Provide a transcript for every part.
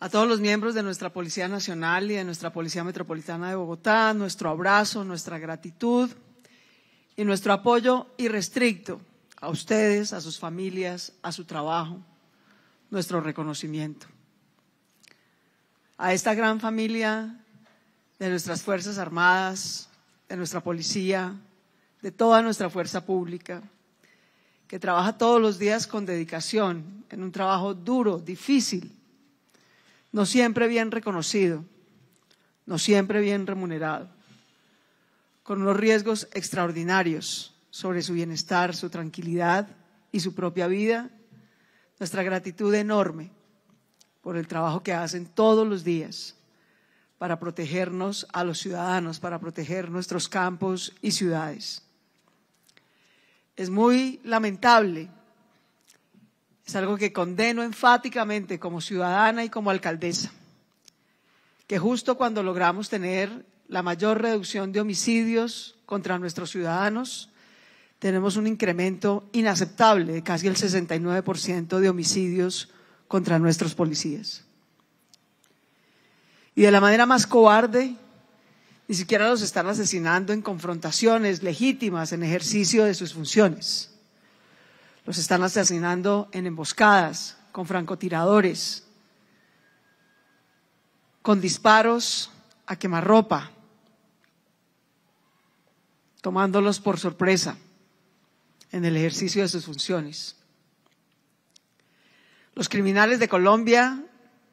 a todos los miembros de nuestra Policía Nacional y de nuestra Policía Metropolitana de Bogotá, nuestro abrazo, nuestra gratitud y nuestro apoyo irrestricto a ustedes, a sus familias, a su trabajo, nuestro reconocimiento. A esta gran familia de nuestras Fuerzas Armadas, de nuestra policía, de toda nuestra fuerza pública, que trabaja todos los días con dedicación, en un trabajo duro, difícil, no siempre bien reconocido, no siempre bien remunerado, con unos riesgos extraordinarios sobre su bienestar, su tranquilidad y su propia vida. Nuestra gratitud enorme por el trabajo que hacen todos los días para protegernos a los ciudadanos, para proteger nuestros campos y ciudades. Es muy lamentable es algo que condeno enfáticamente como ciudadana y como alcaldesa, que justo cuando logramos tener la mayor reducción de homicidios contra nuestros ciudadanos, tenemos un incremento inaceptable de casi el 69% de homicidios contra nuestros policías. Y de la manera más cobarde, ni siquiera los están asesinando en confrontaciones legítimas en ejercicio de sus funciones. Los están asesinando en emboscadas, con francotiradores, con disparos a quemarropa, tomándolos por sorpresa en el ejercicio de sus funciones. Los criminales de Colombia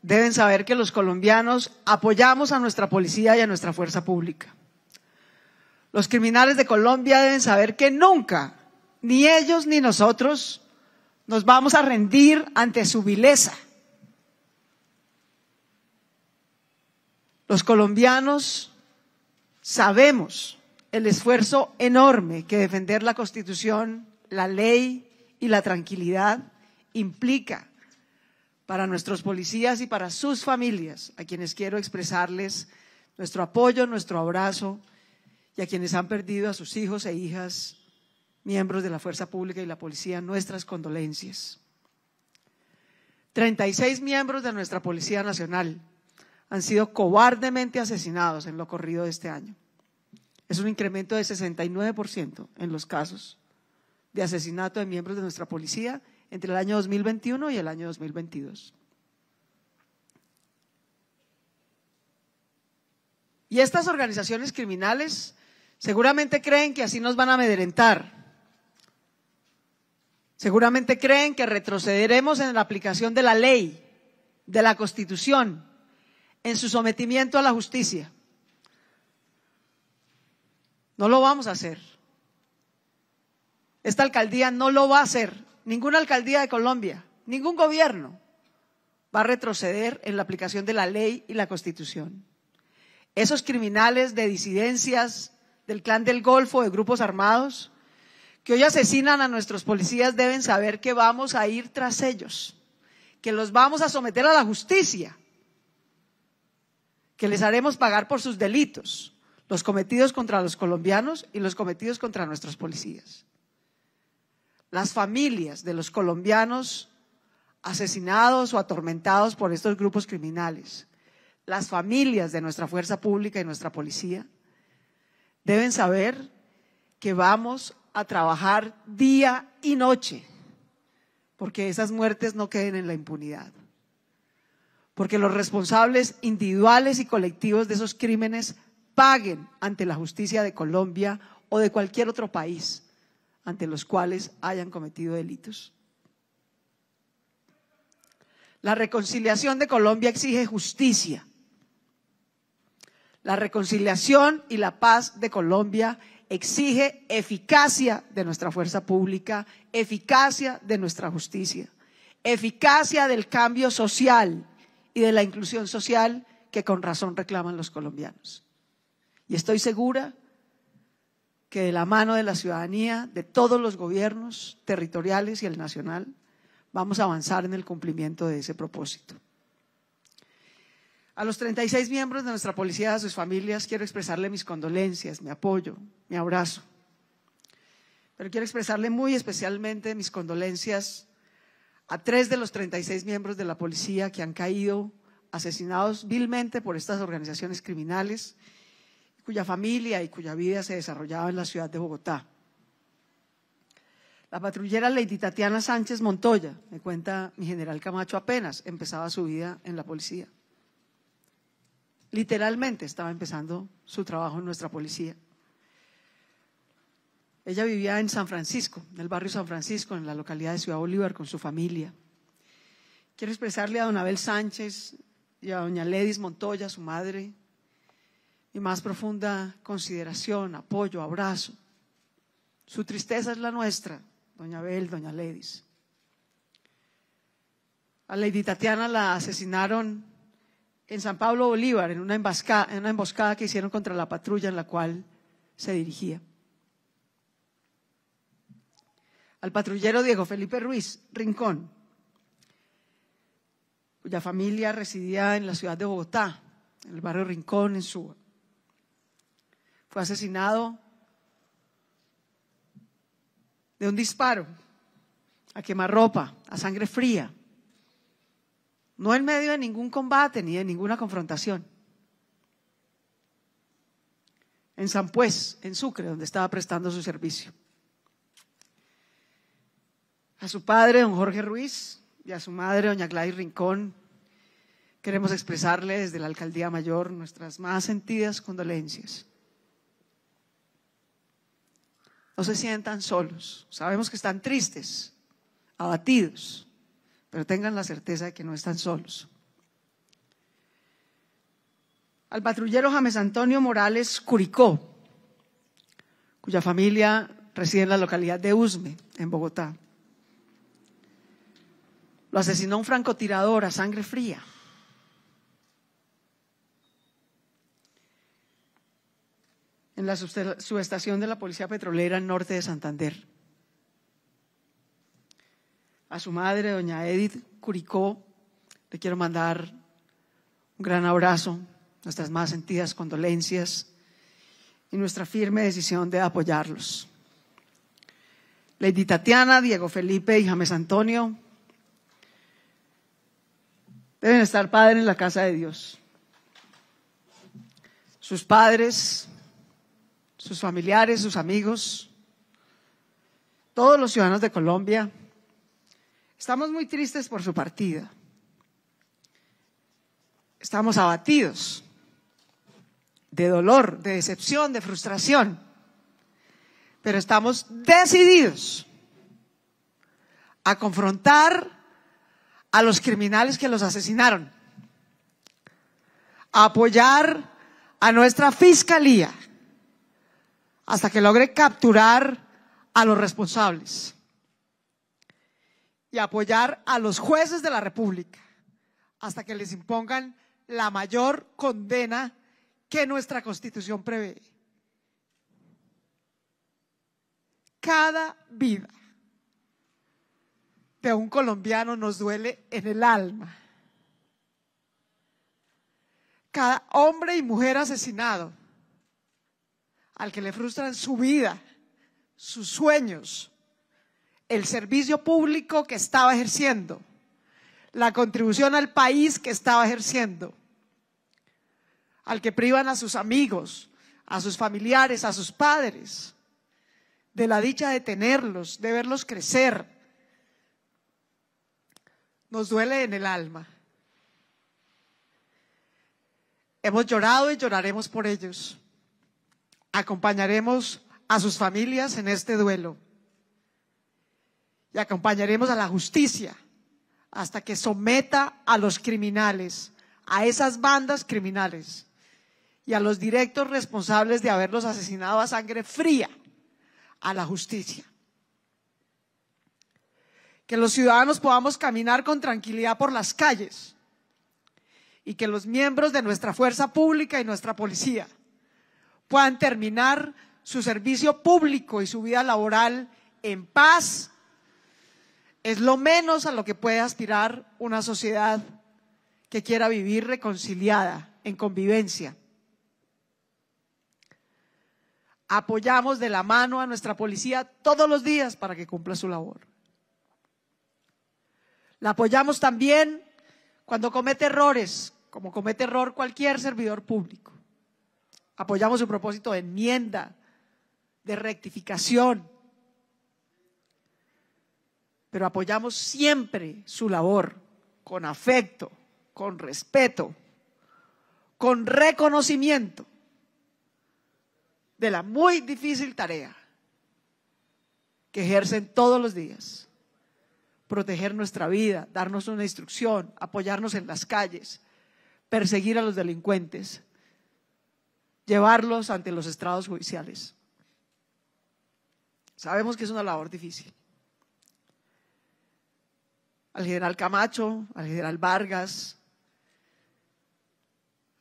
deben saber que los colombianos apoyamos a nuestra policía y a nuestra fuerza pública. Los criminales de Colombia deben saber que nunca ni ellos ni nosotros nos vamos a rendir ante su vileza. Los colombianos sabemos el esfuerzo enorme que defender la Constitución, la ley y la tranquilidad implica para nuestros policías y para sus familias, a quienes quiero expresarles nuestro apoyo, nuestro abrazo y a quienes han perdido a sus hijos e hijas miembros de la Fuerza Pública y la Policía, nuestras condolencias. 36 miembros de nuestra Policía Nacional han sido cobardemente asesinados en lo corrido de este año. Es un incremento de 69% en los casos de asesinato de miembros de nuestra policía entre el año 2021 y el año 2022. Y estas organizaciones criminales seguramente creen que así nos van a amedrentar Seguramente creen que retrocederemos en la aplicación de la ley, de la constitución, en su sometimiento a la justicia. No lo vamos a hacer. Esta alcaldía no lo va a hacer. Ninguna alcaldía de Colombia, ningún gobierno va a retroceder en la aplicación de la ley y la constitución. Esos criminales de disidencias, del clan del Golfo, de grupos armados, que hoy asesinan a nuestros policías deben saber que vamos a ir tras ellos, que los vamos a someter a la justicia, que les haremos pagar por sus delitos, los cometidos contra los colombianos y los cometidos contra nuestros policías. Las familias de los colombianos asesinados o atormentados por estos grupos criminales, las familias de nuestra fuerza pública y nuestra policía, deben saber que vamos a trabajar día y noche, porque esas muertes no queden en la impunidad, porque los responsables individuales y colectivos de esos crímenes paguen ante la justicia de Colombia o de cualquier otro país ante los cuales hayan cometido delitos. La reconciliación de Colombia exige justicia. La reconciliación y la paz de Colombia exige eficacia de nuestra fuerza pública, eficacia de nuestra justicia, eficacia del cambio social y de la inclusión social que con razón reclaman los colombianos. Y estoy segura que de la mano de la ciudadanía, de todos los gobiernos territoriales y el nacional, vamos a avanzar en el cumplimiento de ese propósito. A los 36 miembros de nuestra policía, a sus familias, quiero expresarle mis condolencias, mi apoyo, mi abrazo. Pero quiero expresarle muy especialmente mis condolencias a tres de los 36 miembros de la policía que han caído asesinados vilmente por estas organizaciones criminales, cuya familia y cuya vida se desarrollaba en la ciudad de Bogotá. La patrullera Lady Tatiana Sánchez Montoya, me cuenta mi general Camacho apenas, empezaba su vida en la policía. Literalmente estaba empezando su trabajo en nuestra policía. Ella vivía en San Francisco, en el barrio San Francisco, en la localidad de Ciudad Bolívar, con su familia. Quiero expresarle a don Abel Sánchez y a doña Ledis Montoya, su madre, mi más profunda consideración, apoyo, abrazo. Su tristeza es la nuestra, doña Abel, doña Ledis. A Lady Tatiana la asesinaron en San Pablo Bolívar, en una, emboscada, en una emboscada que hicieron contra la patrulla en la cual se dirigía. Al patrullero Diego Felipe Ruiz Rincón, cuya familia residía en la ciudad de Bogotá, en el barrio Rincón, en Suba. Fue asesinado de un disparo a quemarropa, a sangre fría, no en medio de ningún combate ni de ninguna confrontación. En San Pues, en Sucre, donde estaba prestando su servicio. A su padre, don Jorge Ruiz, y a su madre, doña Gladys Rincón, queremos expresarle desde la Alcaldía Mayor nuestras más sentidas condolencias. No se sientan solos. Sabemos que están tristes, abatidos, pero tengan la certeza de que no están solos. Al patrullero James Antonio Morales Curicó, cuya familia reside en la localidad de Usme, en Bogotá. Lo asesinó un francotirador a sangre fría. en la subestación de la Policía Petrolera en norte de Santander a su madre, doña Edith Curicó. Le quiero mandar un gran abrazo, nuestras más sentidas condolencias y nuestra firme decisión de apoyarlos. Lady Tatiana, Diego Felipe y James Antonio deben estar padres en la casa de Dios. Sus padres, sus familiares, sus amigos, todos los ciudadanos de Colombia Estamos muy tristes por su partida. Estamos abatidos de dolor, de decepción, de frustración. Pero estamos decididos a confrontar a los criminales que los asesinaron, a apoyar a nuestra fiscalía hasta que logre capturar a los responsables y apoyar a los jueces de la República hasta que les impongan la mayor condena que nuestra Constitución prevé. Cada vida de un colombiano nos duele en el alma. Cada hombre y mujer asesinado al que le frustran su vida, sus sueños, el servicio público que estaba ejerciendo, la contribución al país que estaba ejerciendo, al que privan a sus amigos, a sus familiares, a sus padres, de la dicha de tenerlos, de verlos crecer, nos duele en el alma. Hemos llorado y lloraremos por ellos. Acompañaremos a sus familias en este duelo y acompañaremos a la justicia hasta que someta a los criminales, a esas bandas criminales y a los directos responsables de haberlos asesinado a sangre fría, a la justicia. Que los ciudadanos podamos caminar con tranquilidad por las calles y que los miembros de nuestra fuerza pública y nuestra policía puedan terminar su servicio público y su vida laboral en paz es lo menos a lo que puede aspirar una sociedad que quiera vivir reconciliada, en convivencia. Apoyamos de la mano a nuestra policía todos los días para que cumpla su labor. La apoyamos también cuando comete errores, como comete error cualquier servidor público. Apoyamos su propósito de enmienda, de rectificación, pero apoyamos siempre su labor con afecto, con respeto, con reconocimiento de la muy difícil tarea que ejercen todos los días. Proteger nuestra vida, darnos una instrucción, apoyarnos en las calles, perseguir a los delincuentes, llevarlos ante los estrados judiciales. Sabemos que es una labor difícil al general Camacho, al general Vargas,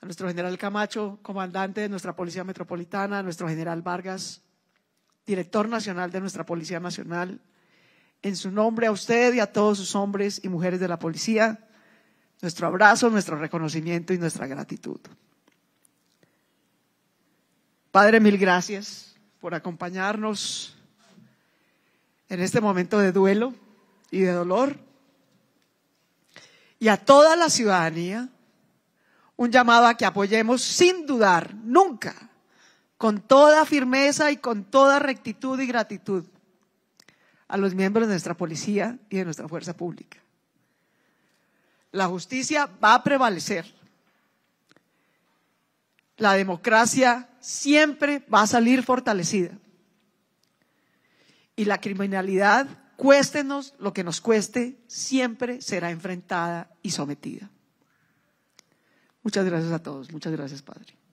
a nuestro general Camacho, comandante de nuestra Policía Metropolitana, a nuestro general Vargas, director nacional de nuestra Policía Nacional. En su nombre a usted y a todos sus hombres y mujeres de la policía, nuestro abrazo, nuestro reconocimiento y nuestra gratitud. Padre, mil gracias por acompañarnos en este momento de duelo y de dolor y a toda la ciudadanía un llamado a que apoyemos sin dudar, nunca, con toda firmeza y con toda rectitud y gratitud a los miembros de nuestra policía y de nuestra fuerza pública. La justicia va a prevalecer. La democracia siempre va a salir fortalecida. Y la criminalidad Cuéstenos lo que nos cueste, siempre será enfrentada y sometida. Muchas gracias a todos. Muchas gracias, Padre.